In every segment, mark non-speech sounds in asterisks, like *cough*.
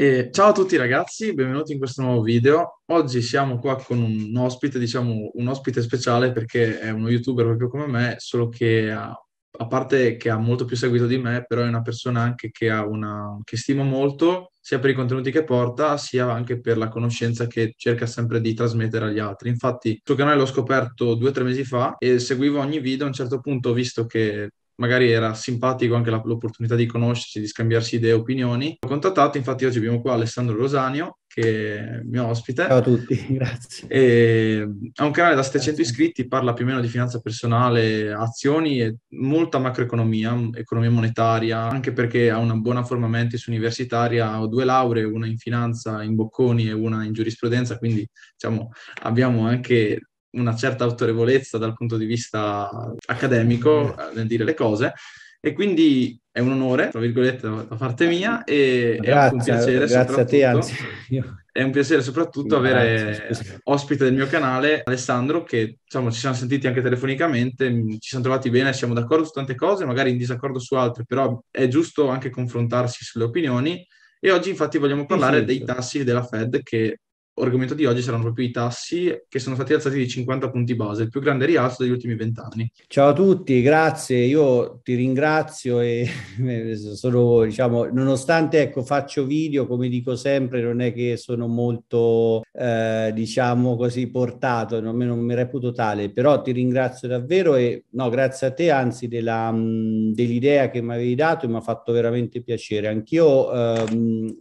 E ciao a tutti ragazzi, benvenuti in questo nuovo video. Oggi siamo qua con un ospite, diciamo un ospite speciale perché è uno youtuber proprio come me, solo che ha, a parte che ha molto più seguito di me, però è una persona anche che, una, che stimo molto, sia per i contenuti che porta, sia anche per la conoscenza che cerca sempre di trasmettere agli altri. Infatti il suo canale l'ho scoperto due o tre mesi fa e seguivo ogni video, a un certo punto ho visto che magari era simpatico anche la, l'opportunità di conoscerci, di scambiarsi idee e opinioni. Ho contattato, infatti oggi abbiamo qua Alessandro Rosanio, che è mio ospite. Ciao a tutti, *laughs* grazie. ha un canale da 700 iscritti, parla più o meno di finanza personale, azioni e molta macroeconomia, economia monetaria, anche perché ha una buona forma mentis universitaria, ho due lauree, una in finanza in Bocconi e una in giurisprudenza, quindi diciamo abbiamo anche una certa autorevolezza dal punto di vista accademico eh. Eh, nel dire le cose e quindi è un onore, tra virgolette, da parte mia e grazie, è un piacere grazie a te, anzi, io... È un piacere soprattutto avere grazie, ospite del mio canale Alessandro che diciamo, ci siamo sentiti anche telefonicamente, mm, ci siamo trovati bene, siamo d'accordo su tante cose, magari in disaccordo su altre, però è giusto anche confrontarsi sulle opinioni e oggi infatti vogliamo parlare dei tassi della Fed che argomento di oggi saranno proprio i tassi che sono stati alzati di 50 punti base, il più grande rialzo degli ultimi vent'anni. Ciao a tutti, grazie, io ti ringrazio e *laughs* sono, diciamo, nonostante ecco, faccio video, come dico sempre, non è che sono molto, eh, diciamo così, portato, non, non, mi reputo tale, però ti ringrazio davvero e no, grazie a te, anzi, della, mh, mm, dell'idea che mi avevi dato e mi ha fatto veramente piacere. Anch'io, eh,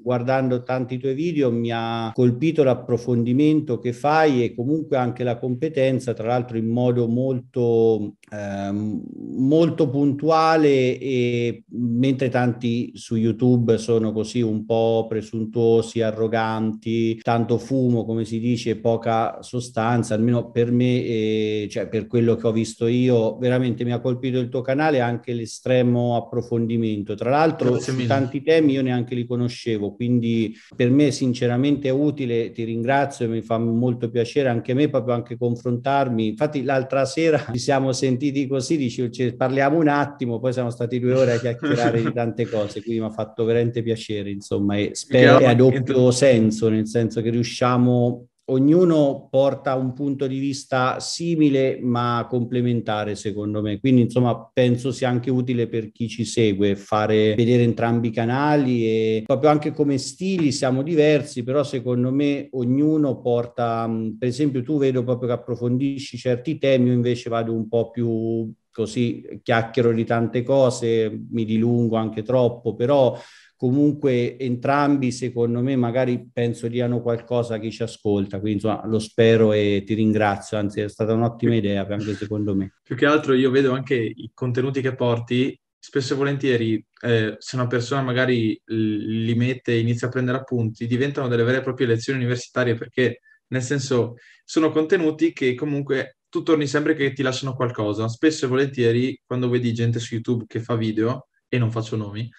guardando tanti tuoi video, mi ha colpito la approfondimento che fai e comunque anche la competenza, tra l'altro in modo molto, ehm, molto puntuale e mentre tanti su YouTube sono così un po' presuntuosi, arroganti, tanto fumo come si dice, poca sostanza, almeno per me, eh, cioè per quello che ho visto io, veramente mi ha colpito il tuo canale anche l'estremo approfondimento. Tra l'altro su tanti temi io neanche li conoscevo, quindi per me sinceramente è utile, ti ringrazio ringrazio, mi fa molto piacere anche me proprio anche confrontarmi. Infatti l'altra sera *laughs* ci siamo sentiti così, dicevo, ci parliamo un attimo, poi siamo stati due ore a chiacchierare di tante cose, quindi mi ha fatto veramente piacere, insomma, e spero che a doppio senso, nel senso che riusciamo ognuno porta un punto di vista simile ma complementare secondo me, quindi insomma penso sia anche utile per chi ci segue fare vedere entrambi i canali e proprio anche come stili siamo diversi, però secondo me ognuno porta, per esempio tu vedo proprio che approfondisci certi temi, io invece vado un po' più così chiacchiero di tante cose, mi dilungo anche troppo, però comunque entrambi secondo me magari penso diano qualcosa a chi ci ascolta, quindi insomma lo spero e ti ringrazio, anzi è stata un'ottima idea anche secondo me. Più che altro io vedo anche i contenuti che porti, spesso e volentieri eh, se una persona magari li mette e inizia a prendere appunti, diventano delle vere e proprie lezioni universitarie perché nel senso sono contenuti che comunque tu torni sempre che ti lasciano qualcosa. Spesso e volentieri quando vedi gente su YouTube che fa video, e non faccio nomi,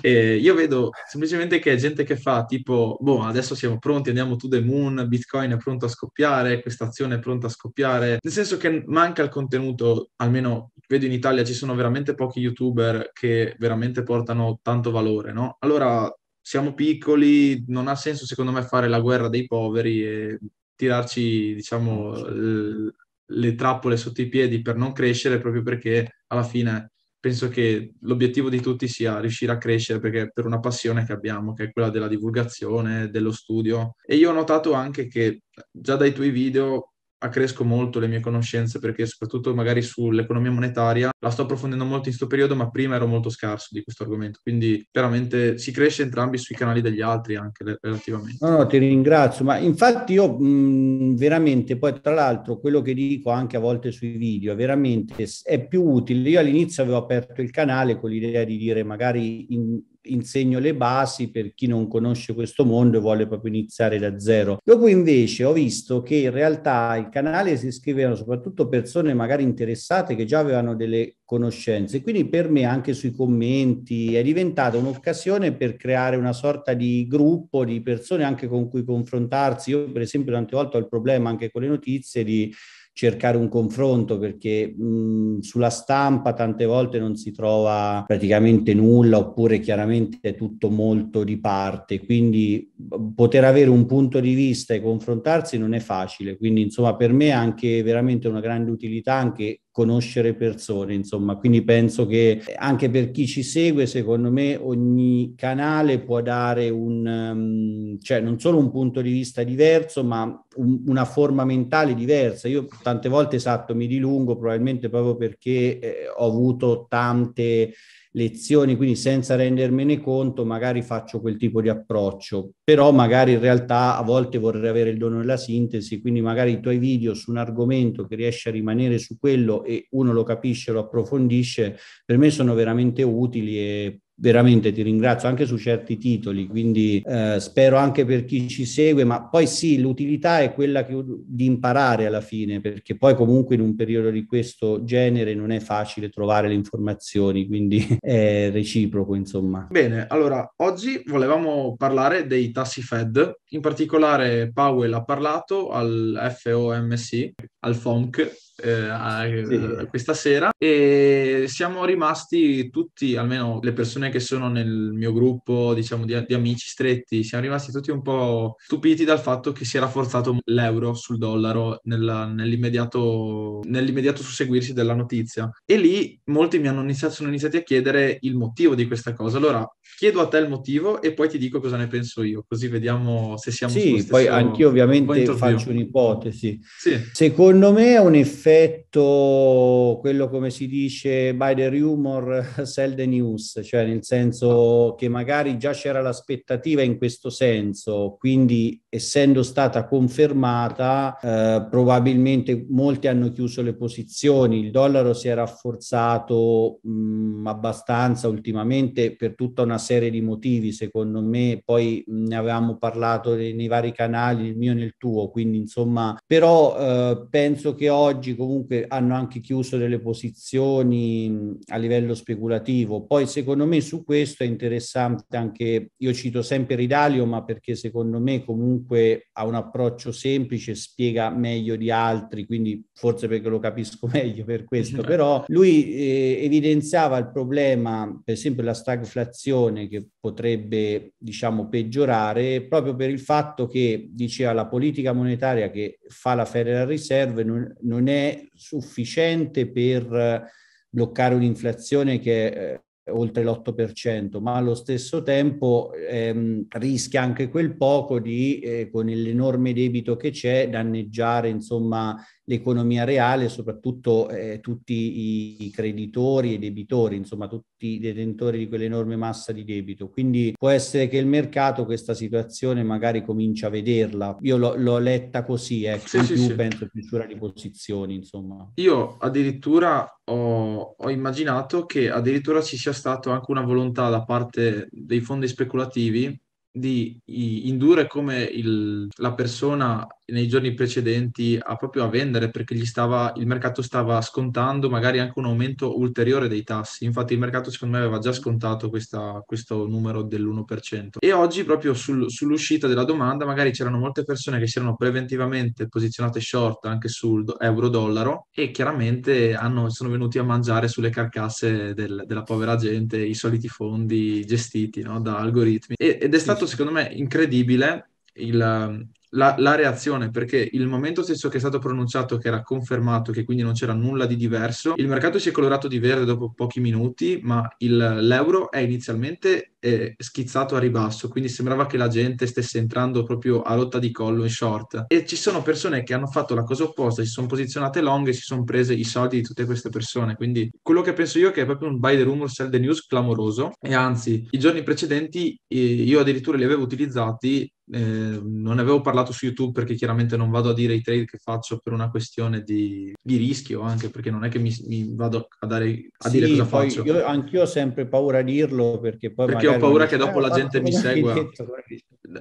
eh, io vedo semplicemente che è gente che fa tipo, boh, adesso siamo pronti, andiamo to the moon, Bitcoin è pronto a scoppiare, questa azione è pronta a scoppiare, nel senso che manca il contenuto, almeno vedo in Italia ci sono veramente pochi youtuber che veramente portano tanto valore, no? Allora, siamo piccoli, non ha senso secondo me fare la guerra dei poveri e tirarci, diciamo, l- le trappole sotto i piedi per non crescere proprio perché alla fine penso che l'obiettivo di tutti sia riuscire a crescere perché per una passione che abbiamo, che è quella della divulgazione, dello studio. E io ho notato anche che già dai tuoi video accresco molto le mie conoscenze perché soprattutto magari sull'economia monetaria la sto approfondendo molto in questo periodo, ma prima ero molto scarso di questo argomento, quindi veramente si cresce entrambi sui canali degli altri anche relativamente. No, no ti ringrazio, ma infatti io mh, mhmm, veramente poi tra l'altro quello che dico anche a volte sui video veramente è più utile. Io all'inizio avevo aperto il canale con l'idea di dire magari in, insegno le basi per chi non conosce questo mondo e vuole proprio iniziare da zero. Dopo invece ho visto che in realtà il canale si iscrivevano soprattutto persone magari interessate che già avevano delle conoscenze, quindi per me anche sui commenti è diventata un'occasione per creare una sorta di gruppo di persone anche con cui confrontarsi. Io per esempio tante volte ho il problema anche con le notizie di cercare un confronto perché mh, mhmm, sulla stampa tante volte non si trova praticamente nulla oppure chiaramente è tutto molto di parte, quindi mhmm, poter avere un punto di vista e confrontarsi non è facile, quindi insomma per me è anche veramente una grande utilità anche conoscere persone, insomma, quindi penso che anche per chi ci segue, secondo me ogni canale può dare un, ehm, cioè non solo un punto di vista diverso, ma un, una forma mentale diversa. Io tante volte esatto mi dilungo, probabilmente proprio perché eh, ho avuto tante lezioni, quindi senza rendermene conto magari faccio quel tipo di approccio, però magari in realtà a volte vorrei avere il dono della sintesi, quindi magari i tuoi video su un argomento che riesce a rimanere su quello e uno lo capisce, lo approfondisce, per me sono veramente utili e veramente ti ringrazio anche su certi titoli, quindi eh, spero anche per chi ci segue, ma poi sì, l'utilità è quella che, di imparare alla fine, perché poi comunque in un periodo di questo genere non è facile trovare le informazioni, quindi *laughs* è reciproco, insomma. Bene, allora oggi volevamo parlare dei tassi Fed, in particolare Powell ha parlato al FOMC, al FOMC, eh, a, a questa sera e siamo rimasti tutti, almeno le persone che sono nel mio gruppo, diciamo di, di, amici stretti, siamo rimasti tutti un po' stupiti dal fatto che si era forzato l'euro sul dollaro nella, nell'immediato, nell'immediato susseguirsi della notizia. E lì molti mi hanno iniziato, sono iniziati a chiedere il motivo di questa cosa. Allora chiedo a te il motivo e poi ti dico cosa ne penso io, così vediamo se siamo sì, Sì, poi anch'io ovviamente faccio un'ipotesi. Sì. Secondo me è un effetto effetto, quello come si dice, by the rumor, *laughs* sell the news, cioè nel senso che magari già c'era l'aspettativa in questo senso, quindi essendo stata confermata, eh, probabilmente molti hanno chiuso le posizioni, il dollaro si è rafforzato mh, mm, abbastanza ultimamente per tutta una serie di motivi, secondo me, poi ne avevamo parlato nei, nei, vari canali, il mio e nel tuo, quindi insomma, però eh, penso che oggi comunque hanno anche chiuso delle posizioni a livello speculativo. Poi secondo me su questo è interessante anche, io cito sempre Ridalio, ma perché secondo me comunque ha un approccio semplice, spiega meglio di altri, quindi forse perché lo capisco *laughs* meglio per questo, *laughs* però lui eh, evidenziava il problema, per esempio la stagflazione che potrebbe, diciamo, peggiorare proprio per il fatto che, diceva, la politica monetaria che fa la Federal Reserve non, non è sufficiente per eh, bloccare un'inflazione che è eh, oltre l'8%, ma allo stesso tempo ehm, rischia anche quel poco di, eh, con l'enorme debito che c'è, danneggiare insomma l'economia reale, soprattutto eh, tutti i creditori e debitori, insomma tutti i detentori di quell'enorme massa di debito. Quindi può essere che il mercato questa situazione magari comincia a vederla. Io l'ho, l'ho letta così, ecco, sì, in sì, più sì. penso chiusura di posizioni, insomma. Io addirittura ho, ho immaginato che addirittura ci sia stata anche una volontà da parte dei fondi speculativi di indurre come il, la persona nei giorni precedenti a proprio a vendere perché stava, il mercato stava scontando magari anche un aumento ulteriore dei tassi. Infatti il mercato secondo me aveva già scontato questa, questo numero dell'1%. E oggi proprio sul, sull'uscita della domanda magari c'erano molte persone che si erano preventivamente posizionate short anche sul euro-dollaro e chiaramente hanno, sono venuti a mangiare sulle carcasse del, della povera gente i soliti fondi gestiti no, da algoritmi. E, ed è stato secondo me incredibile il, la, la, reazione, perché il momento stesso che è stato pronunciato, che era confermato, che quindi non c'era nulla di diverso, il mercato si è colorato di verde dopo pochi minuti, ma il, l'euro è inizialmente eh, schizzato a ribasso, quindi sembrava che la gente stesse entrando proprio a rotta di collo in short. E ci sono persone che hanno fatto la cosa opposta, si sono posizionate long e si sono prese i soldi di tutte queste persone. Quindi quello che penso io è che è proprio un buy the rumor, sell the news clamoroso. E anzi, i giorni precedenti eh, io addirittura li avevo utilizzati, eh, non avevo parlato censurato su YouTube perché chiaramente non vado a dire i trade che faccio per una questione di, di rischio, anche perché non è che mi, mi vado a, dare, a sì, dire cosa faccio. Io, anch'io ho sempre paura a dirlo perché poi... Perché ho paura che dopo eh, la gente mi segua.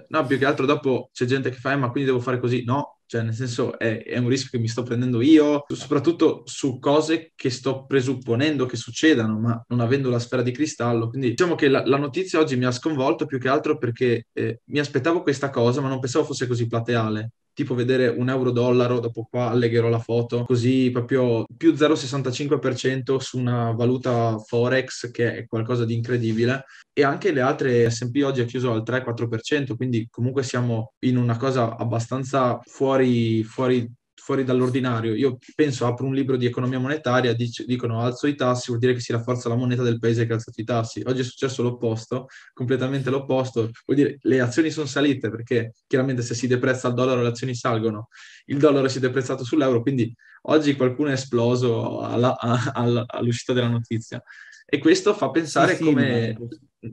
no, più che altro dopo c'è gente che fa, eh, ma quindi devo fare così. No, cioè, nel senso, è, è, un rischio che mi sto prendendo io, soprattutto su cose che sto presupponendo che succedano, ma non avendo la sfera di cristallo. Quindi diciamo che la, la notizia oggi mi ha sconvolto più che altro perché eh, mi aspettavo questa cosa, ma non pensavo fosse così plateale tipo vedere un euro-dollaro, dopo qua allegherò la foto, così proprio più 0,65% su una valuta forex che è qualcosa di incredibile e anche le altre S&P oggi è chiuso al 3-4%, quindi comunque siamo in una cosa abbastanza fuori, fuori fuori dall'ordinario. Io penso, apro un libro di economia monetaria, dic- dicono alzo i tassi, vuol dire che si rafforza la moneta del paese che ha alzato i tassi. Oggi è successo l'opposto, completamente l'opposto. Vuol dire le azioni sono salite perché chiaramente se si deprezza il dollaro le azioni salgono. Il dollaro si è deprezzato sull'euro, quindi oggi qualcuno è esploso alla, alla, all'uscita della notizia. E questo fa pensare sì, come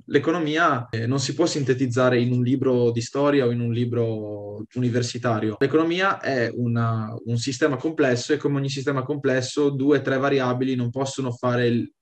l'economia eh, non si può sintetizzare in un libro di storia o in un libro universitario. L'economia è una, un sistema complesso e come ogni sistema complesso due o tre variabili non possono fare le,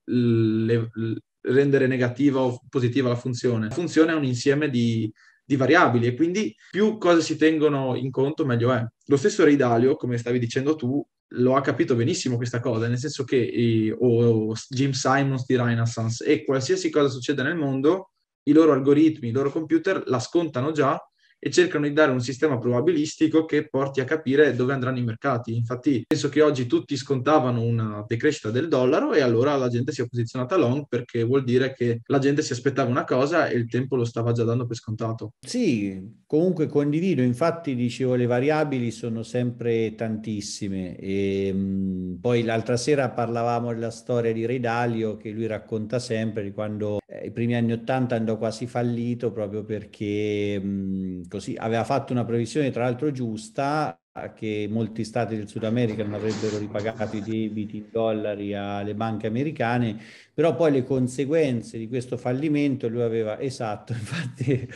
le, rendere negativa o positiva la funzione. La funzione è un insieme di, di variabili e quindi più cose si tengono in conto meglio è. Lo stesso Ridalio, come stavi dicendo tu, lo ha capito benissimo questa cosa, nel senso che i, o, o Jim Simons di Renaissance e qualsiasi cosa succede nel mondo, i loro algoritmi, i loro computer la scontano già e cercano di dare un sistema probabilistico che porti a capire dove andranno i mercati. Infatti penso che oggi tutti scontavano una decrescita del dollaro e allora la gente si è posizionata long perché vuol dire che la gente si aspettava una cosa e il tempo lo stava già dando per scontato. Sì, comunque condivido, infatti dicevo le variabili sono sempre tantissime e ehm, mh, poi l'altra sera parlavamo della storia di Ridalio che lui racconta sempre di quando eh, i primi anni 80 andò quasi fallito proprio perché mh, così aveva fatto una previsione tra l'altro giusta eh, che molti stati del Sud America non avrebbero ripagato i debiti in dollari alle banche americane, però poi le conseguenze di questo fallimento lui aveva esatto, *laughs* infatti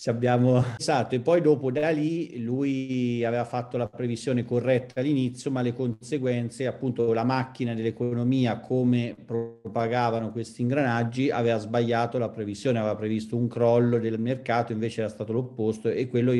ci abbiamo Esatto, e poi dopo da lì lui aveva fatto la previsione corretta all'inizio, ma le conseguenze, appunto la macchina dell'economia come propagavano questi ingranaggi, aveva sbagliato la previsione, aveva previsto un crollo del mercato, invece era stato l'opposto e quello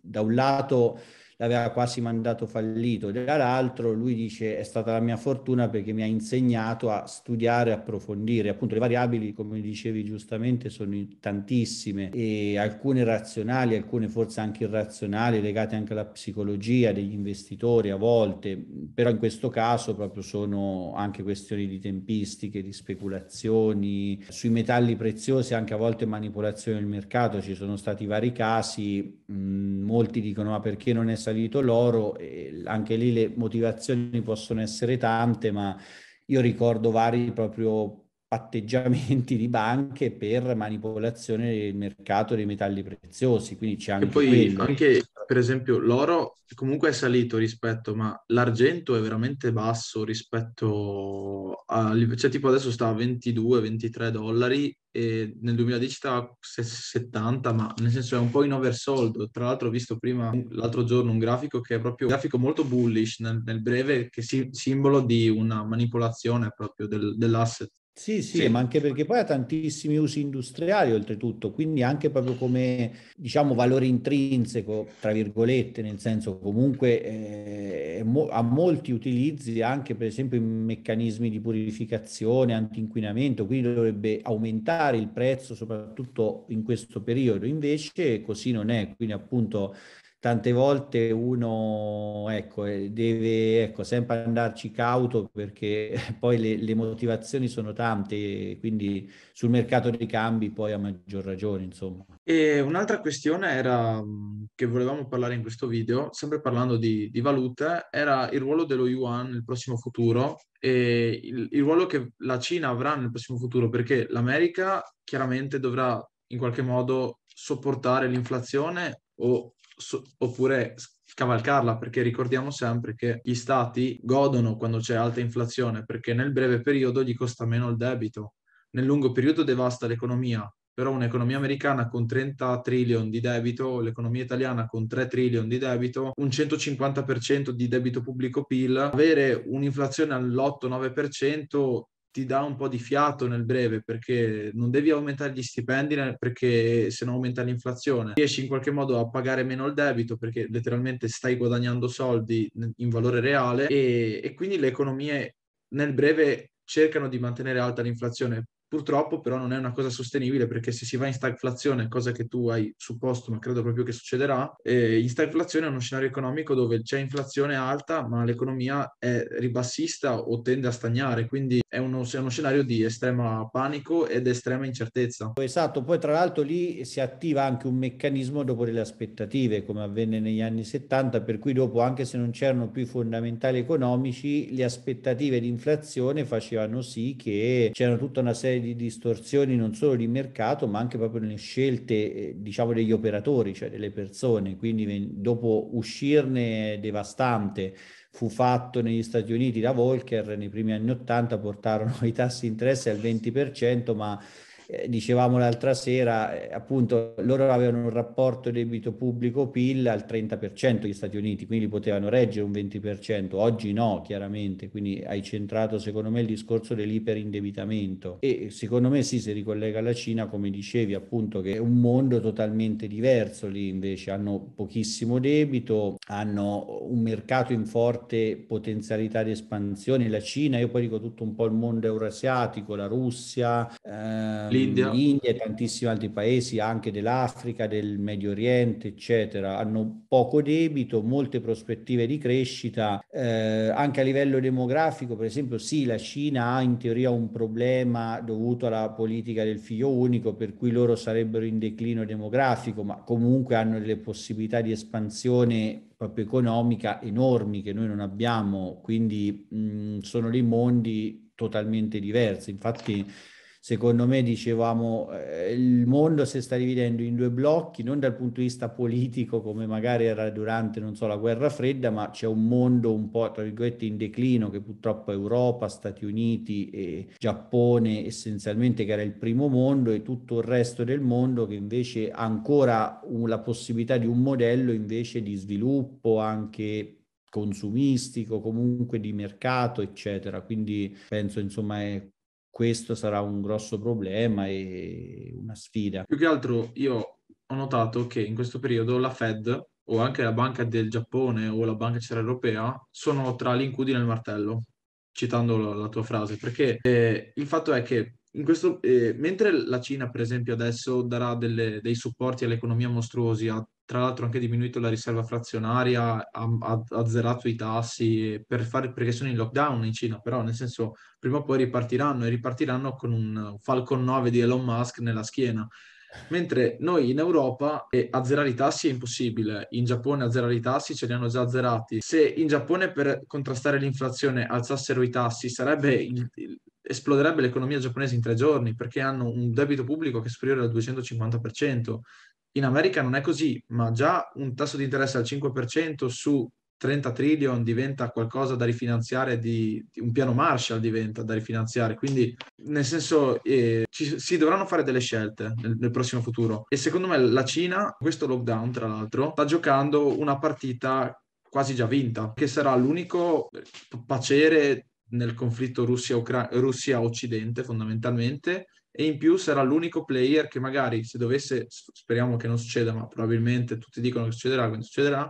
da un lato l'aveva quasi mandato fallito. Dall'altro lui dice è stata la mia fortuna perché mi ha insegnato a studiare, approfondire. Appunto le variabili, come dicevi giustamente, sono tantissime e alcune razionali, alcune forse anche irrazionali, legate anche alla psicologia degli investitori a volte, però in questo caso proprio sono anche questioni di tempistiche, di speculazioni, sui metalli preziosi anche a volte manipolazione del mercato, ci sono stati vari casi, molti dicono ma perché non è salito l'oro, anche lì le motivazioni possono essere tante, ma io ricordo vari proprio atteggiamenti di banche per manipolazione del mercato dei metalli preziosi. Quindi c'è anche. E poi anche, per esempio, l'oro comunque è salito rispetto, ma l'argento è veramente basso rispetto a. cioè, tipo adesso sta a 22-23 dollari e nel 2010 stava a 70, ma nel senso è un po' in oversold. Tra l'altro, ho visto prima l'altro giorno un grafico che è proprio un grafico molto bullish nel, nel breve, che si, simbolo di una manipolazione proprio del, dell'asset. Sì, sì, sì, ma anche perché poi ha tantissimi usi industriali oltretutto, quindi anche proprio come diciamo valore intrinseco, tra virgolette, nel senso comunque eh, mo- ha molti utilizzi anche per esempio in meccanismi di purificazione, antinquinamento, quindi dovrebbe aumentare il prezzo soprattutto in questo periodo, invece così non è, quindi appunto tante volte uno ecco, eh, deve ecco, sempre andarci cauto perché *laughs* poi le, le, motivazioni sono tante, quindi sul mercato dei cambi poi a maggior ragione. Insomma. E un'altra questione era mm, che volevamo parlare in questo video, sempre parlando di, di valute, era il ruolo dello yuan nel prossimo futuro e il, il ruolo che la Cina avrà nel prossimo futuro, perché l'America chiaramente dovrà in qualche modo sopportare l'inflazione o so, oppure scavalcarla, perché ricordiamo sempre che gli stati godono quando c'è alta inflazione perché nel breve periodo gli costa meno il debito, nel lungo periodo devasta l'economia, però un'economia americana con 30 trillion di debito, l'economia italiana con 3 trillion di debito, un 150% di debito pubblico PIL, avere un'inflazione all'8-9% ti dà un po' di fiato nel breve perché non devi aumentare gli stipendi perché se no aumenta l'inflazione. Riesci in qualche modo a pagare meno il debito perché letteralmente stai guadagnando soldi in valore reale e, e quindi le economie nel breve cercano di mantenere alta l'inflazione Purtroppo però non è una cosa sostenibile perché se si va in stagflazione, cosa che tu hai supposto ma credo proprio che succederà, eh, in stagflazione è uno scenario economico dove c'è inflazione alta ma l'economia è ribassista o tende a stagnare, quindi è uno, è uno scenario di estrema panico ed estrema incertezza. Esatto, poi tra l'altro lì si attiva anche un meccanismo dopo delle aspettative come avvenne negli anni 70 per cui dopo anche se non c'erano più fondamentali economici le aspettative di inflazione facevano sì che c'era tutta una serie serie di distorsioni non solo di mercato, ma anche proprio nelle scelte, eh, diciamo, degli operatori, cioè delle persone. Quindi dopo uscirne devastante, fu fatto negli Stati Uniti da Volcker nei primi anni 80, portarono *laughs* i tassi di interesse al 20%, ma eh, dicevamo l'altra sera, eh, appunto, loro avevano un rapporto debito pubblico-PIL al 30% gli Stati Uniti, quindi potevano reggere un 20%, oggi no, chiaramente, quindi hai centrato secondo me il discorso dell'iperindebitamento e eh, secondo me sì, si ricollega alla Cina, come dicevi, appunto, che è un mondo totalmente diverso lì invece, hanno pochissimo debito, hanno un mercato in forte potenzialità di espansione, la Cina, io poi dico tutto un po' il mondo euroasiatico, la Russia, ehm, l'India. l'India e tantissimi altri paesi, anche dell'Africa, del Medio Oriente, eccetera, hanno poco debito, molte prospettive di crescita, eh, anche a livello demografico, per esempio, sì, la Cina ha in teoria un problema dovuto alla politica del figlio unico, per cui loro sarebbero in declino demografico, ma comunque hanno delle possibilità di espansione proprio economica enormi che noi non abbiamo, quindi mh, mm, sono dei mondi totalmente diversi. Infatti secondo me dicevamo eh, il mondo si sta dividendo in due blocchi, non dal punto di vista politico come magari era durante, non so, la guerra fredda, ma c'è un mondo un po', tra virgolette, in declino che purtroppo Europa, Stati Uniti e Giappone essenzialmente che era il primo mondo e tutto il resto del mondo che invece ha ancora la possibilità di un modello invece di sviluppo anche consumistico, comunque di mercato, eccetera. Quindi penso, insomma, è questo sarà un grosso problema e una sfida. Più che altro io ho notato che in questo periodo la Fed o anche la Banca del Giappone o la Banca Centrale Europea sono tra l'incudine e il martello, citando la, tua frase, perché eh, il fatto è che questo, eh, mentre la Cina, per esempio, adesso darà delle, dei supporti all'economia mostruosi a tra l'altro anche diminuito la riserva frazionaria, ha, ha azzerato i tassi per fare, perché sono in lockdown in Cina, però nel senso prima o poi ripartiranno e ripartiranno con un Falcon 9 di Elon Musk nella schiena. Mentre noi in Europa eh, azzerare i tassi è impossibile, in Giappone azzerare i tassi ce li hanno già azzerati. Se in Giappone per contrastare l'inflazione alzassero i tassi, sarebbe il, il, esploderebbe l'economia giapponese in tre giorni perché hanno un debito pubblico che è superiore al 250% in America non è così, ma già un tasso di interesse al 5% su 30 trillion diventa qualcosa da rifinanziare, di, un piano Marshall diventa da rifinanziare, quindi nel senso eh, ci, si dovranno fare delle scelte nel, nel, prossimo futuro e secondo me la Cina, questo lockdown tra l'altro, sta giocando una partita quasi già vinta, che sarà l'unico eh, pacere nel conflitto Russia-Occidente fondamentalmente e in più sarà l'unico player che magari se dovesse, speriamo che non succeda, ma probabilmente tutti dicono che succederà, quindi succederà,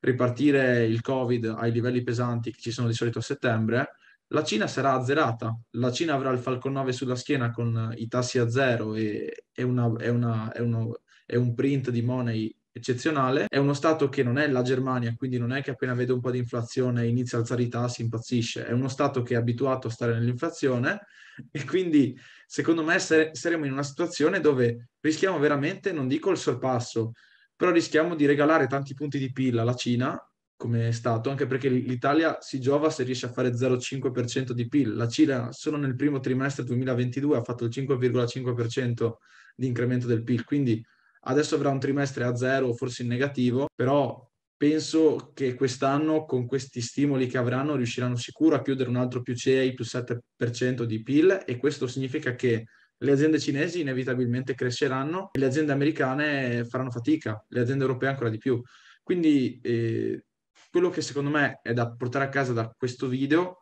ripartire il Covid ai livelli pesanti che ci sono di solito a settembre, la Cina sarà azzerata. La Cina avrà il Falcon 9 sulla schiena con i tassi a zero e, e, una, e, una, e uno, un print di money eccezionale. È uno Stato che non è la Germania, quindi non è che appena vede un po' di inflazione inizia a alzare i tassi, impazzisce. È uno Stato che è abituato a stare nell'inflazione *laughs* e quindi secondo me sare- saremo in una situazione dove rischiamo veramente, non dico il sorpasso, però rischiamo di regalare tanti punti di PIL alla Cina come Stato, anche perché l'Italia si giova se riesce a fare 0,5% di PIL. La Cina solo nel primo trimestre 2022 ha fatto il 5,5% di incremento del PIL, quindi adesso avrà un trimestre a zero, forse in negativo, però penso che quest'anno con questi stimoli che avranno riusciranno sicuro a chiudere un altro più 6, più 7% di PIL e questo significa che le aziende cinesi inevitabilmente cresceranno e le aziende americane faranno fatica, le aziende europee ancora di più. Quindi eh, quello che secondo me è da portare a casa da questo video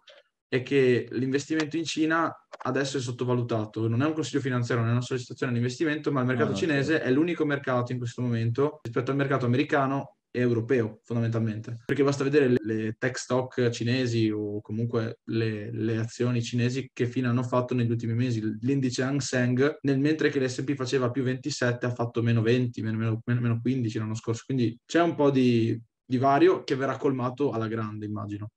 è che l'investimento in Cina adesso è sottovalutato. Non è un consiglio finanziario, non è una sollecitazione di investimento, ma il mercato ah, cinese okay. Certo. è l'unico mercato in questo momento rispetto al mercato americano e europeo, fondamentalmente. Perché basta vedere le, tech stock cinesi o comunque le, le, azioni cinesi che fine hanno fatto negli ultimi mesi. L'indice Hang Seng, nel mentre che l'SP faceva più 27, ha fatto meno 20, meno, meno, meno 15 l'anno scorso. Quindi c'è un po' di, di vario che verrà colmato alla grande, immagino.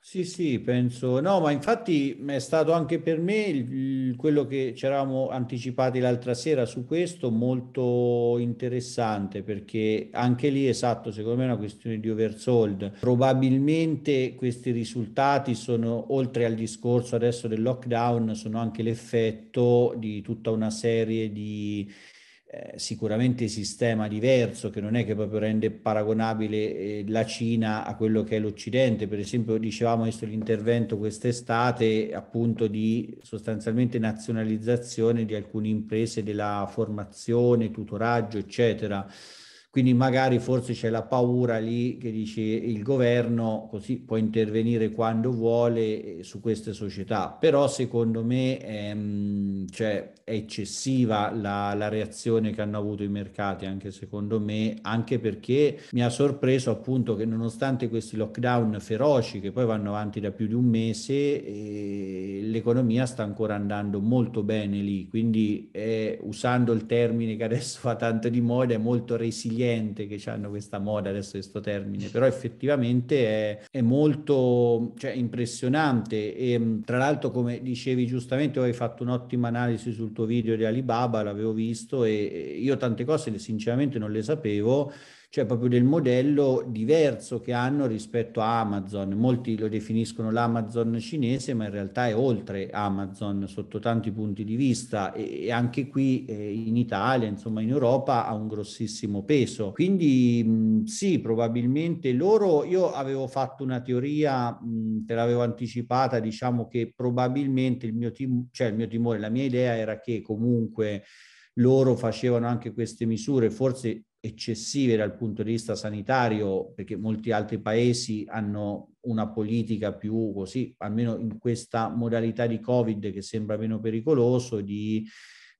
Sì, sì, penso. No, ma infatti è stato anche per me il, il, quello che ci eravamo anticipati l'altra sera su questo molto interessante perché anche lì, esatto, secondo me è una questione di oversold. Probabilmente questi risultati sono, oltre al discorso adesso del lockdown, sono anche l'effetto di tutta una serie di eh, sicuramente sistema diverso che non è che proprio rende paragonabile eh, la Cina a quello che è l'Occidente. Per esempio, dicevamo questo l'intervento quest'estate appunto di sostanzialmente nazionalizzazione di alcune imprese della formazione, tutoraggio, eccetera. Quindi magari forse c'è la paura lì che dice il governo così può intervenire quando vuole eh, su queste società, però secondo me ehm, cioè, è eccessiva la, la, reazione che hanno avuto i mercati, anche secondo me, anche perché mi ha sorpreso appunto che nonostante questi lockdown feroci che poi vanno avanti da più di un mese, eh, l'economia sta ancora andando molto bene lì, quindi eh, usando il termine che adesso *laughs* fa tanto di moda, è molto resiliente cliente che hanno questa moda, adesso questo termine, però effettivamente è, è molto cioè, impressionante e tra l'altro come dicevi giustamente avevi fatto un'ottima analisi sul tuo video di Alibaba, l'avevo visto e io tante cose sinceramente non le sapevo cioè proprio del modello diverso che hanno rispetto a Amazon. Molti lo definiscono l'Amazon cinese, ma in realtà è oltre Amazon sotto tanti punti di vista e anche qui eh, in Italia, insomma in Europa, ha un grossissimo peso. Quindi mh, sì, probabilmente loro, io avevo fatto una teoria, mh, te l'avevo anticipata, diciamo che probabilmente il mio, tim- cioè, il mio timore, la mia idea era che comunque loro facevano anche queste misure, forse eccessive dal punto di vista sanitario, perché molti altri paesi hanno una politica più così, almeno in questa modalità di Covid che sembra meno pericoloso, di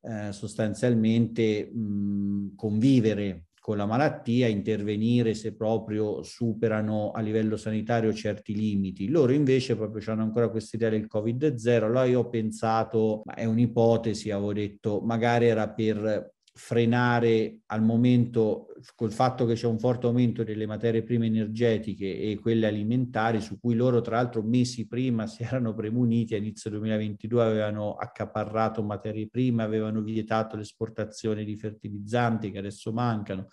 eh, sostanzialmente mh, mm, convivere con la malattia, intervenire se proprio superano a livello sanitario certi limiti. Loro invece proprio hanno ancora questa idea del Covid zero. Allora io ho pensato, ma è un'ipotesi, avevo detto, magari era per frenare al momento col fatto che c'è un forte aumento delle materie prime energetiche e quelle alimentari su cui loro tra l'altro mesi prima si erano premuniti a inizio 2022 avevano accaparrato materie prime avevano vietato l'esportazione di fertilizzanti che adesso mancano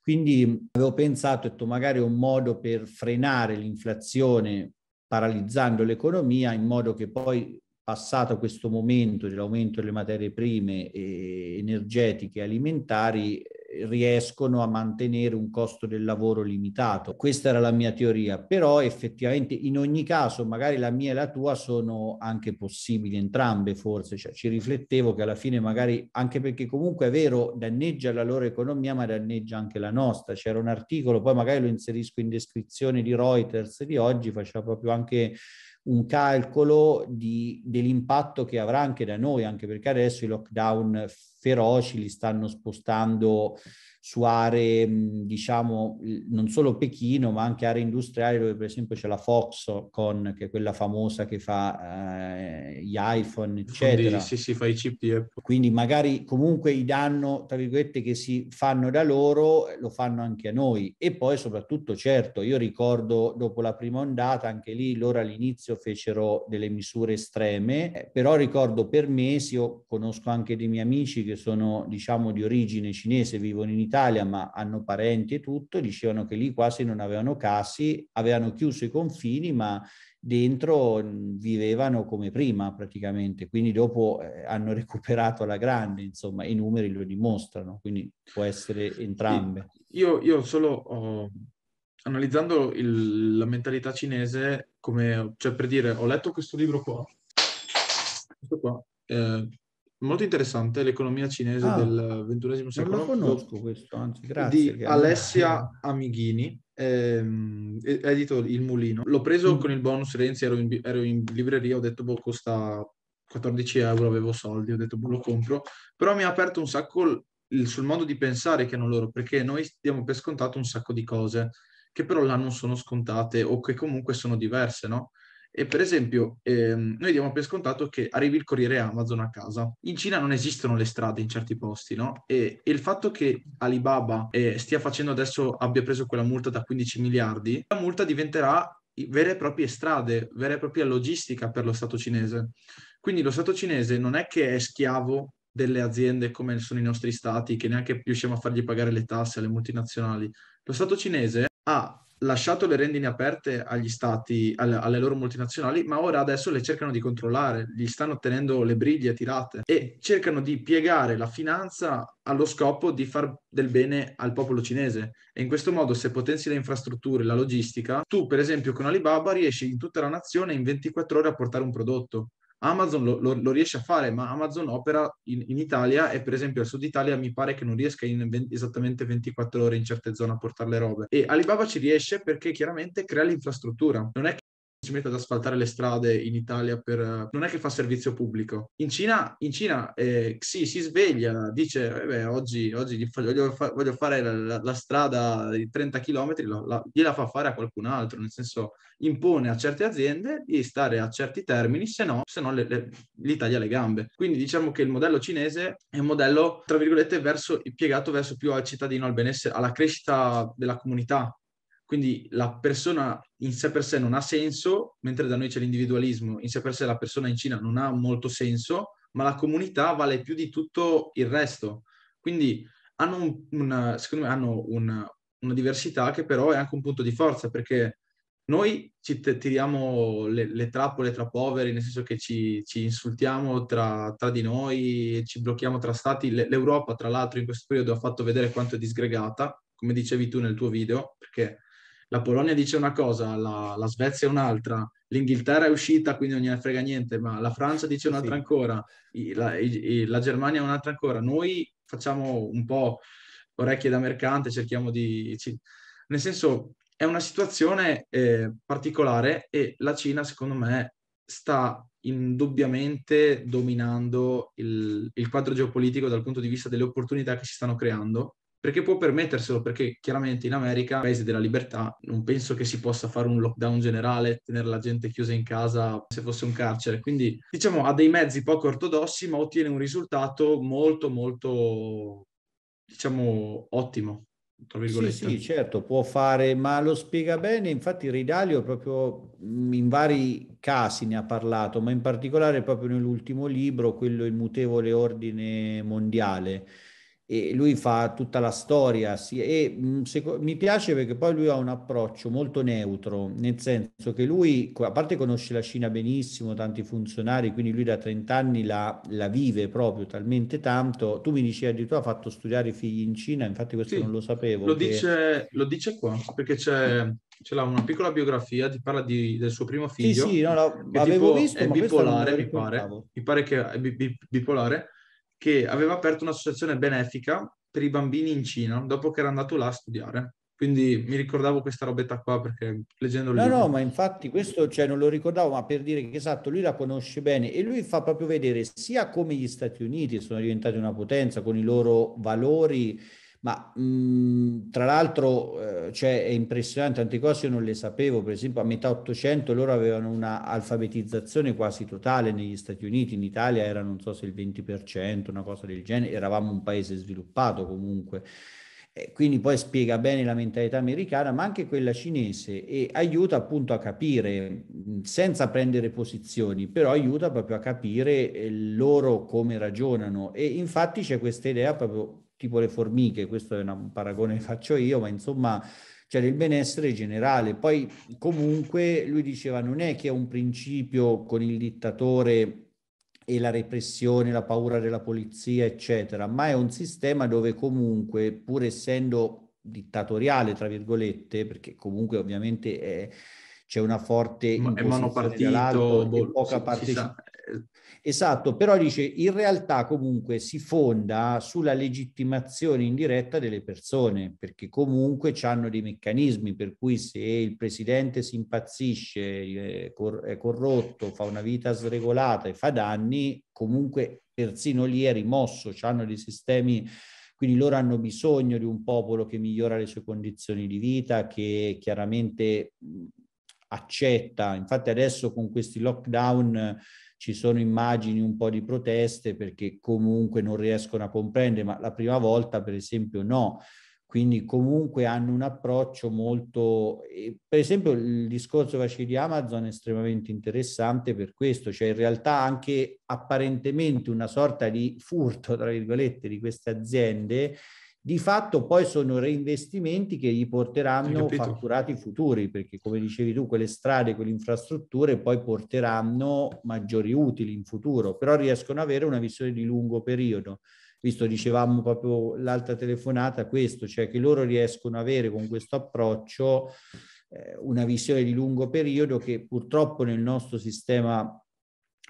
quindi avevo pensato detto magari un modo per frenare l'inflazione paralizzando l'economia in modo che poi passato questo momento dell'aumento delle materie prime energetiche e alimentari, eh, riescono a mantenere un costo del lavoro limitato. Questa era la mia teoria, però effettivamente in ogni caso magari la mia e la tua sono anche possibili entrambe forse, cioè, ci riflettevo che alla fine magari anche perché comunque è vero danneggia la loro economia ma danneggia anche la nostra. C'era un articolo, poi magari lo inserisco in descrizione di Reuters di oggi, faceva proprio anche un calcolo di, dell'impatto che avrà anche da noi, anche perché adesso i lockdown feroci li stanno spostando su aree, diciamo, non solo Pechino, ma anche aree industriali dove per esempio c'è la Foxconn, che è quella famosa che fa eh, gli iPhone, eccetera. Quindi, sì, sì, fa i chip Quindi magari comunque i danno, tra virgolette, che si fanno da loro, eh, lo fanno anche a noi. E poi soprattutto, certo, io ricordo dopo la prima ondata, anche lì loro all'inizio fecero delle misure estreme, eh, però ricordo per mesi, io conosco anche dei miei amici che sono, diciamo, di origine cinese, vivono in Italia, Italia ma hanno parenti e tutto, dicevano che lì quasi non avevano casi, avevano chiuso i confini ma dentro mm, vivevano come prima praticamente, quindi dopo eh, hanno *laughs* recuperato la grande, insomma i numeri lo dimostrano, quindi può essere entrambe. Io, io solo ho, oh, analizzando il, la mentalità cinese, come, cioè per dire, ho letto questo libro qua, questo qua eh, molto interessante l'economia cinese ah, del XXI secolo. Non lo conosco questo, anzi, grazie. Di Alessia *laughs* Amighini, ehm, edito Il Mulino. L'ho preso mm. con il bonus Renzi, ero in, ero in libreria, ho detto, boh, costa 14 euro, avevo soldi, ho detto, boh, lo compro. Però mi ha aperto un sacco il, sul modo di pensare che hanno loro, perché noi diamo per scontato un sacco di cose che però là non sono scontate o che comunque sono diverse, no? E per esempio, ehm, noi diamo per scontato che arrivi il corriere Amazon a casa. In Cina non esistono le strade in certi posti, no? E, e il fatto che Alibaba eh, stia facendo adesso, abbia preso quella multa da 15 miliardi, la multa diventerà vere e proprie strade, vera e propria logistica per lo Stato cinese. Quindi lo Stato cinese non è che è schiavo delle aziende come sono i nostri stati, che neanche riusciamo a fargli pagare le tasse alle multinazionali. Lo Stato cinese ha lasciato le rendine aperte agli stati, alle, alle, loro multinazionali, ma ora adesso le cercano di controllare, gli stanno tenendo le briglie tirate e cercano di piegare la finanza allo scopo di far del bene al popolo cinese. E in questo modo, se potenzi le infrastrutture, la logistica, tu per esempio con Alibaba riesci in tutta la nazione in 24 ore a portare un prodotto. Amazon lo, lo, lo, riesce a fare, ma Amazon opera in, in, Italia e per esempio al sud Italia mi pare che non riesca in 20, esattamente 24 ore in certe zone a portare le robe. E Alibaba ci riesce perché chiaramente crea l'infrastruttura. Non è che si mette ad asfaltare le strade in Italia per... non è che fa servizio pubblico. In Cina, in Cina eh, sì, si sveglia, dice eh beh, oggi, oggi voglio, fa- voglio, fare la, la, la, strada di 30 km, la, la, gliela fa fare a qualcun altro, nel senso impone a certe aziende di stare a certi termini, se no, se no le, le, gli taglia le gambe. Quindi diciamo che il modello cinese è un modello, tra virgolette, verso, piegato verso più al cittadino, al benessere, alla crescita della comunità, quindi la persona in sé per sé non ha senso, mentre da noi c'è l'individualismo, in sé per sé la persona in Cina non ha molto senso, ma la comunità vale più di tutto il resto. Quindi hanno, una, secondo me, hanno una, una diversità che però è anche un punto di forza, perché noi ci t- tiriamo le, le, trappole tra poveri, nel senso che ci, ci insultiamo tra, tra, di noi, ci blocchiamo tra stati. L- L'Europa, tra l'altro, in questo periodo ha fatto vedere quanto è disgregata, come dicevi tu nel tuo video, perché la Polonia dice una cosa, la, la Svezia un'altra, l'Inghilterra è uscita, quindi non gliene frega niente, ma la Francia dice un'altra sì. ancora, la, la Germania un'altra ancora. Noi facciamo un po' orecchie da mercante, cerchiamo di... Nel senso, è una situazione eh, particolare e la Cina, secondo me, sta indubbiamente dominando il, il, quadro geopolitico dal punto di vista delle opportunità che si stanno creando perché può permetterselo, perché chiaramente in America, paese della libertà, non penso che si possa fare un lockdown generale, tenere la gente chiusa in casa se fosse un carcere. Quindi, diciamo, ha dei mezzi poco ortodossi, ma ottiene un risultato molto, molto, diciamo, ottimo. Sì, sì, certo, può fare, ma lo spiega bene, infatti Ridalio proprio mm, in vari casi ne ha parlato, ma in particolare proprio nell'ultimo libro, quello Il mutevole ordine mondiale e lui fa tutta la storia sì, e mm, se, mi piace perché poi lui ha un approccio molto neutro, nel senso che lui, a parte conosce la Cina benissimo, tanti funzionari, quindi lui da 30 anni la, la vive proprio talmente tanto. Tu mi dicevi addirittura ha fatto studiare i figli in Cina, infatti questo sì, non lo sapevo. Lo, che... dice, lo dice qua, perché c'è, c'è una piccola biografia, ti parla di, del suo primo figlio. Sì, sì, no, no, visto, è bipolare, mi pare. Mi pare che è bipolare che aveva aperto un'associazione benefica per i bambini in Cina dopo che era andato là a studiare. Quindi mi ricordavo questa robetta qua perché leggendo il No, libro... no, ma infatti questo cioè, non lo ricordavo, ma per dire che esatto, lui la conosce bene e lui fa proprio vedere sia come gli Stati Uniti sono diventati una potenza con i loro valori ma mh, mhmm, tra l'altro eh, cioè, è impressionante, tante cose io non le sapevo, per esempio a metà 800 loro avevano una alfabetizzazione quasi totale negli Stati Uniti, in Italia era non so se il 20%, una cosa del genere, eravamo un paese sviluppato comunque. quindi poi spiega bene la mentalità americana, ma anche quella cinese e aiuta appunto a capire, mhmm, senza prendere posizioni, però aiuta proprio a capire eh, loro come ragionano. E infatti c'è questa idea proprio tipo le formiche, questo è un paragone che faccio io, ma insomma c'era il benessere generale. Poi comunque lui diceva non è che è un principio con il dittatore e la repressione, la paura della polizia, eccetera, ma è un sistema dove comunque, pur essendo dittatoriale, tra virgolette, perché comunque ovviamente è, c'è una forte... È monopartito, boh, poca si, partecipazione Esatto, però dice in realtà comunque si fonda sulla legittimazione indiretta delle persone, perché comunque hanno dei meccanismi per cui se il presidente si impazzisce, eh, è, corrotto, fa una vita sregolata e fa danni, comunque persino lì è rimosso, hanno dei sistemi quindi loro hanno bisogno di un popolo che migliora le sue condizioni di vita, che chiaramente accetta. Infatti adesso con questi lockdown ci sono immagini un po' di proteste perché comunque non riescono a comprendere, ma la prima volta per esempio no. Quindi comunque hanno un approccio molto... Per esempio il discorso facevi di Amazon è estremamente interessante per questo, cioè in realtà anche apparentemente una sorta di furto, tra virgolette, di queste aziende di fatto poi sono reinvestimenti che gli porteranno fatturati futuri, perché come dicevi tu, quelle strade, quelle infrastrutture poi porteranno maggiori utili in futuro, però riescono ad avere una visione di lungo periodo. Visto dicevamo proprio l'altra telefonata, questo, cioè che loro riescono ad avere con questo approccio eh, una visione di lungo periodo che purtroppo nel nostro sistema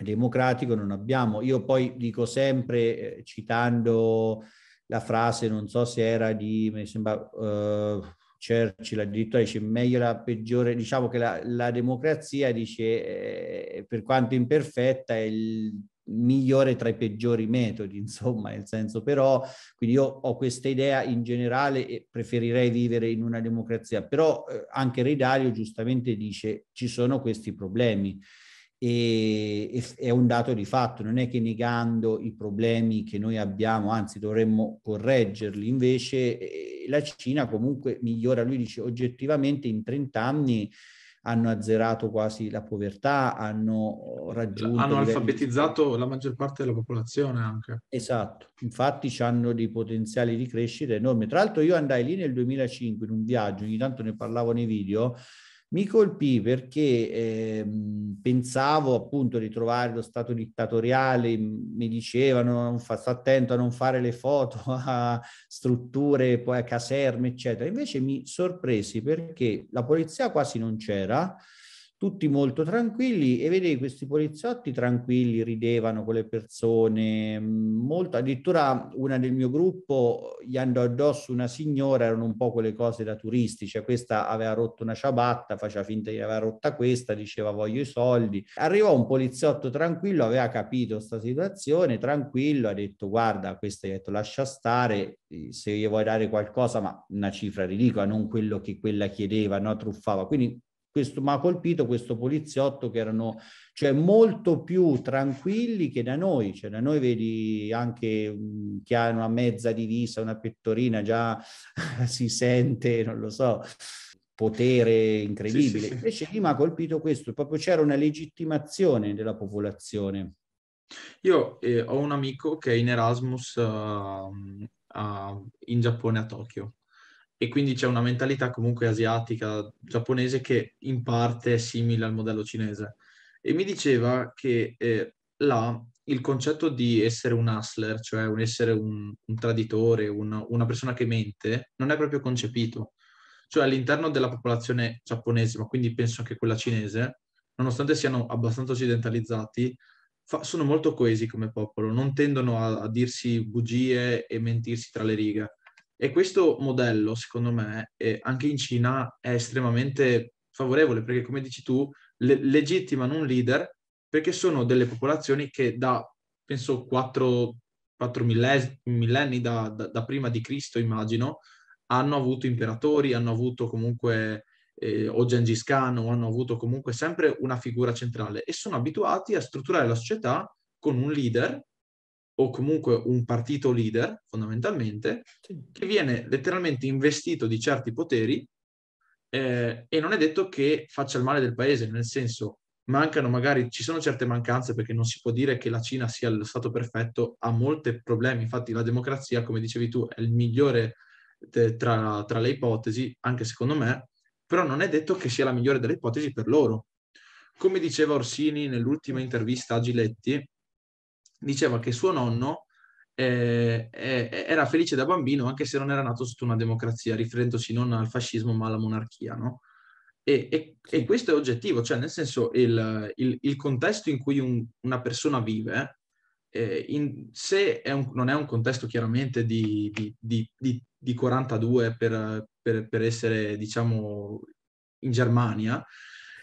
democratico non abbiamo. Io poi dico sempre, eh, citando la frase, non so se era di, mi sembra, uh, Churchill addirittura dice meglio la peggiore, diciamo che la, la democrazia dice eh, per quanto imperfetta è il migliore tra i peggiori metodi, *laughs* insomma, nel senso però, quindi io ho questa idea in generale e preferirei vivere in una democrazia, però eh, anche Redario giustamente dice ci sono questi problemi e, e, è un dato di fatto, non è che negando i problemi che noi abbiamo, anzi dovremmo correggerli, invece eh, la Cina comunque migliora, lui dice oggettivamente in 30 anni hanno azzerato quasi la povertà, hanno oh, cioè, raggiunto... Hanno alfabetizzato la maggior parte della popolazione anche. Esatto, infatti hanno dei potenziali di crescita enormi. Tra l'altro io andai lì nel 2005 in un viaggio, ogni tanto ne parlavo nei video, mi colpì perché eh, pensavo appunto di trovare lo stato dittatoriale, mi dicevano sta attento a non fare le foto *laughs* a strutture, poi a caserme, eccetera. Invece mi sorpresi perché la polizia quasi non c'era, tutti molto tranquilli e vedevi questi poliziotti tranquilli, ridevano con le persone, mm, molto, addirittura una del mio gruppo gli andò addosso una signora, erano un po' quelle cose da turisti, cioè questa aveva rotto una ciabatta, faceva finta di aver rotta questa, diceva voglio i soldi. Arrivò un poliziotto tranquillo, aveva capito questa situazione, tranquillo, ha detto guarda, questa gli ha detto lascia stare, eh, se gli vuoi dare qualcosa, ma una cifra ridicola, non quello che quella chiedeva, no, truffava. Quindi questo mi ha colpito questo poliziotto che erano cioè, molto più tranquilli che da noi, cioè da noi vedi anche chi ha una mezza divisa, una pettorina già *laughs* si sente, non lo so, potere incredibile. Sì, sì, sì. Invece lì mi ha colpito questo, proprio c'era una legittimazione della popolazione. Io eh, ho un amico che è in Erasmus uh, uh, in Giappone a Tokyo e quindi c'è una mentalità comunque asiatica, giapponese, che in parte è simile al modello cinese. E mi diceva che eh, là il concetto di essere un hustler, cioè un essere un, un traditore, un, una persona che mente, non è proprio concepito. Cioè all'interno della popolazione giapponese, ma quindi penso anche quella cinese, nonostante siano abbastanza occidentalizzati, fa, sono molto coesi come popolo, non tendono a, a dirsi bugie e mentirsi tra le righe. E questo modello, secondo me, eh, anche in Cina è estremamente favorevole perché, come dici tu, le- legittimano un leader perché sono delle popolazioni che da, penso, 4, 4 milles- millenni da, da, da, prima di Cristo, immagino, hanno avuto imperatori, hanno avuto comunque eh, o Gengis Khan, o hanno avuto comunque sempre una figura centrale e sono abituati a strutturare la società con un leader o comunque un partito leader, fondamentalmente, sì. che viene letteralmente investito di certi poteri eh, e non è detto che faccia il male del paese, nel senso mancano magari, ci sono certe mancanze perché non si può dire che la Cina sia lo Stato perfetto, ha molti problemi, infatti la democrazia, come dicevi tu, è il migliore te, eh, tra, tra le ipotesi, anche secondo me, però non è detto che sia la migliore delle ipotesi per loro. Come diceva Orsini nell'ultima intervista a Giletti, diceva che suo nonno eh, eh, eh, era felice da bambino anche se non era nato sotto una democrazia, riferendosi non al fascismo ma alla monarchia, no? E, e, e questo è oggettivo, cioè nel senso il, il, il contesto in cui un, una persona vive, eh, in, se è un, non è un contesto chiaramente di, di, di, di 42 per, per, per, essere diciamo in Germania,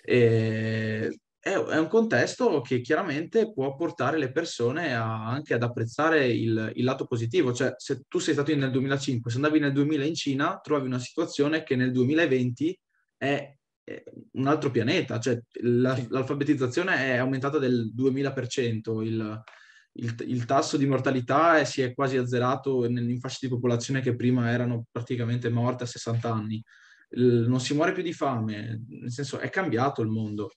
eh, è, è un contesto che chiaramente può portare le persone a, anche ad apprezzare il, il, lato positivo. Cioè, se tu sei stato nel 2005, se andavi nel 2000 in Cina, trovi una situazione che nel 2020 è, è un altro pianeta. Cioè, la, l'alfabetizzazione è aumentata del 2000%, il, il, il, tasso di mortalità è, si è quasi azzerato in fasce di popolazione che prima erano praticamente morte a 60 anni. Il, non si muore più di fame, nel senso è cambiato il mondo.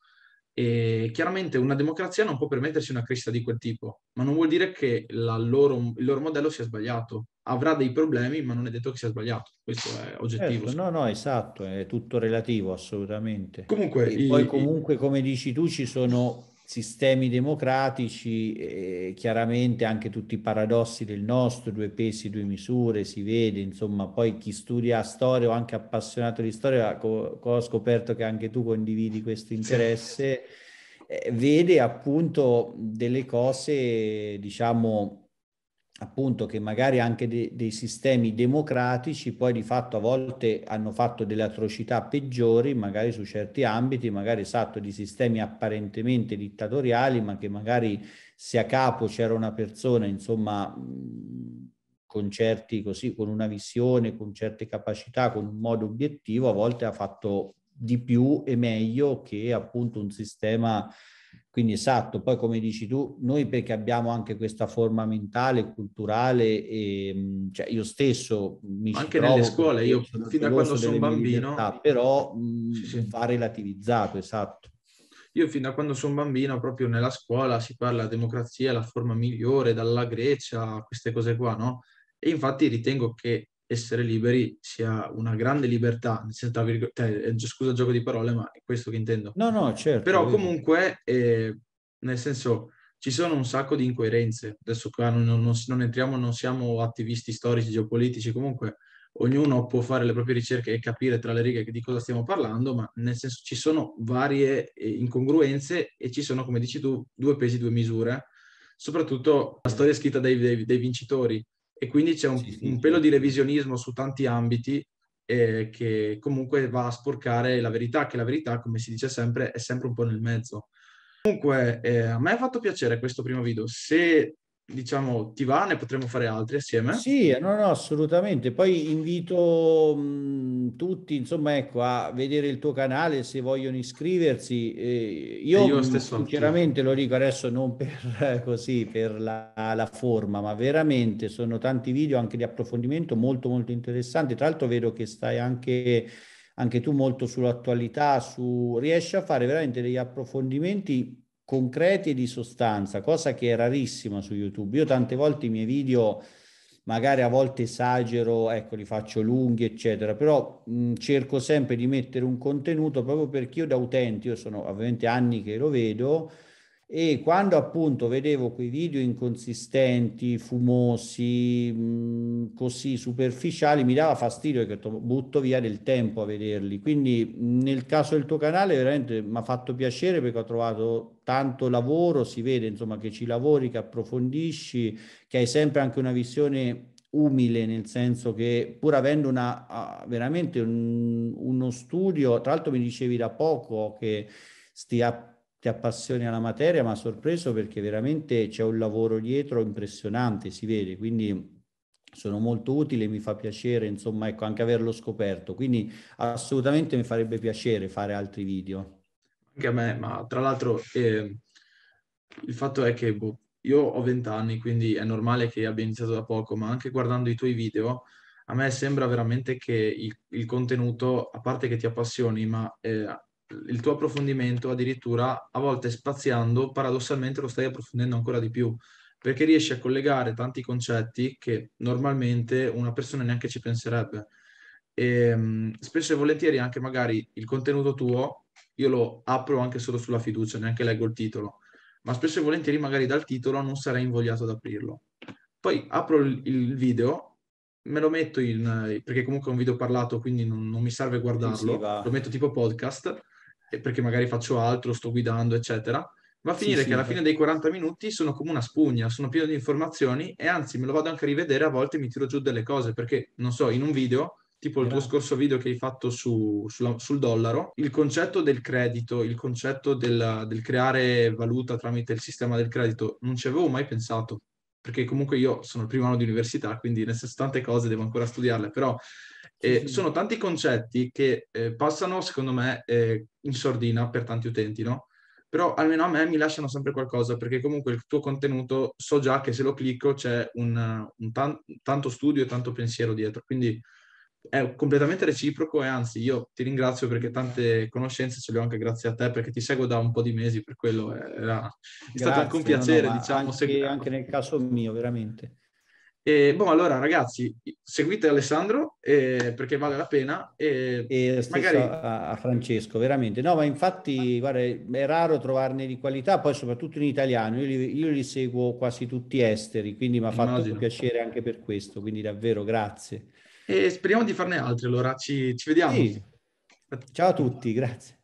E chiaramente una democrazia non può permettersi una crescita di quel tipo, ma non vuol dire che loro, il loro modello sia sbagliato. Avrà dei problemi, ma non è detto che sia sbagliato. Questo è oggettivo. Certo, no, no, esatto, è tutto relativo assolutamente. Comunque, e poi i, comunque, come dici tu, ci sono sistemi democratici, eh, chiaramente anche tutti i paradossi del nostro, due pesi, due misure, si vede, insomma, poi chi studia storia o anche appassionato di storia, ho scoperto che anche tu condividi questo interesse, eh, vede appunto delle cose, diciamo, appunto che magari anche de- dei sistemi democratici poi di fatto a volte hanno fatto delle atrocità peggiori, magari su certi ambiti, magari esatto di sistemi apparentemente dittatoriali, ma che magari se a capo c'era una persona, insomma, con certi così, con una visione, con certe capacità, con un modo obiettivo, a volte ha fatto di più e meglio che appunto un sistema quindi esatto, poi come dici tu, noi perché abbiamo anche questa forma mentale, culturale, e, ehm, cioè io stesso mi Anche nelle scuole, io fin da quando sono bambino... Libertà, però sì, sì. va relativizzato, esatto. Io fin da quando sono bambino, proprio nella scuola si parla democrazia, la forma migliore, dalla Grecia, queste cose qua, no? E infatti ritengo che essere liberi sia una grande libertà, senso, virgo, te, cioè, eh, scusa il gioco di parole, ma è questo che intendo. No, no, certo. Però comunque, eh, nel senso, ci sono un sacco di incoerenze. Adesso qua non, non, non, entriamo, non siamo attivisti storici, geopolitici, comunque ognuno può fare le proprie ricerche e capire tra le righe di cosa stiamo parlando, ma nel senso ci sono varie eh, incongruenze e ci sono, come dici tu, due pesi, due misure. Soprattutto la storia scritta dai, dai, dai vincitori, e quindi c'è un, sì, sì. un pelo di revisionismo su tanti ambiti eh, che comunque va a sporcare la verità, che la verità, come si dice sempre, è sempre un po' nel mezzo. Comunque, eh, a me ha fatto piacere questo primo video. Se diciamo, ti va? Ne potremmo fare altri assieme? Sì, no, no, assolutamente. Poi invito mh, mhmm, tutti, insomma, ecco, a vedere il tuo canale se vogliono iscriversi. Eh, io, io mhmm, chiaramente lo dico adesso non per *laughs* così, per la, la, forma, ma veramente sono tanti video anche di approfondimento molto, molto interessanti. Tra l'altro vedo che stai anche... Anche tu molto sull'attualità, su... riesci a fare veramente degli approfondimenti concreti e di sostanza, cosa che è rarissima su YouTube. Io tante volte i miei video magari a volte esagero, ecco, li faccio lunghi, eccetera, però mh, cerco sempre di mettere un contenuto proprio perché io da utente, io sono ovviamente anni che lo vedo, e quando appunto vedevo quei video inconsistenti, fumosi, mh, così superficiali, mi dava fastidio che butto via del tempo a vederli. Quindi nel caso del tuo canale veramente mi ha fatto piacere perché ho trovato tanto lavoro, si vede insomma che ci lavori, che approfondisci, che hai sempre anche una visione umile nel senso che pur avendo una, veramente un, uno studio, tra l'altro mi dicevi da poco che stia ti appassioni alla materia, ma sorpreso perché veramente c'è un lavoro dietro impressionante, si vede, quindi sono molto utile, mi fa piacere, insomma, ecco, anche averlo scoperto. Quindi assolutamente mi farebbe piacere fare altri video. Anche a me, ma tra l'altro eh, il fatto è che boh, io ho 20 anni, quindi è normale che abbia iniziato da poco, ma anche guardando i tuoi video, a me sembra veramente che il, il contenuto, a parte che ti appassioni, ma eh, il tuo approfondimento addirittura a volte spaziando, paradossalmente lo stai approfondendo ancora di più, perché riesci a collegare tanti concetti che normalmente una persona neanche ci penserebbe. E, ehm, spesso e volentieri anche magari il contenuto tuo io lo apro anche solo sulla fiducia, neanche leggo il titolo, ma spesso e volentieri magari dal titolo non sarei invogliato ad aprirlo. Poi apro il, il video me lo metto in perché comunque è un video parlato, quindi non, non mi serve guardarlo. Sì, lo metto tipo podcast perché magari faccio altro, sto guidando, eccetera. Va a finire sì, che alla fine dei 40 minuti sono come una spugna, sono pieno di informazioni e anzi me lo vado anche a rivedere, a volte mi tiro giù delle cose perché, non so, in un video tipo il tuo scorso video che hai fatto su, sulla, sul dollaro, il concetto del credito, il concetto del, del, creare valuta tramite il sistema del credito, non ci avevo mai pensato, perché comunque io sono il primo anno di università, quindi nel senso tante cose devo ancora studiarle, però eh, sì. Sono tanti concetti che eh, passano, secondo me, eh, in sordina per tanti utenti, no? Però almeno a me mi lasciano sempre qualcosa, perché comunque il tuo contenuto so già che se lo clicco c'è un, un tan- tanto studio e tanto pensiero dietro. Quindi è completamente reciproco e anzi io ti ringrazio perché tante conoscenze ce le ho anche grazie a te perché ti seguo da un po' di mesi per quello era... è, stato anche un piacere no, no, diciamo anche, anche nel caso mio veramente e, boh, allora ragazzi, seguite Alessandro eh, perché vale la pena. Eh, e magari... a, a, Francesco, veramente. No, ma infatti, guarda, è raro trovarne di qualità, poi soprattutto in italiano. Io li, io li seguo quasi tutti esteri, quindi mi ha fatto Immagino. piacere anche per questo, quindi davvero grazie. E speriamo di farne altri, allora ci, ci vediamo. Sì. Ciao a tutti, grazie.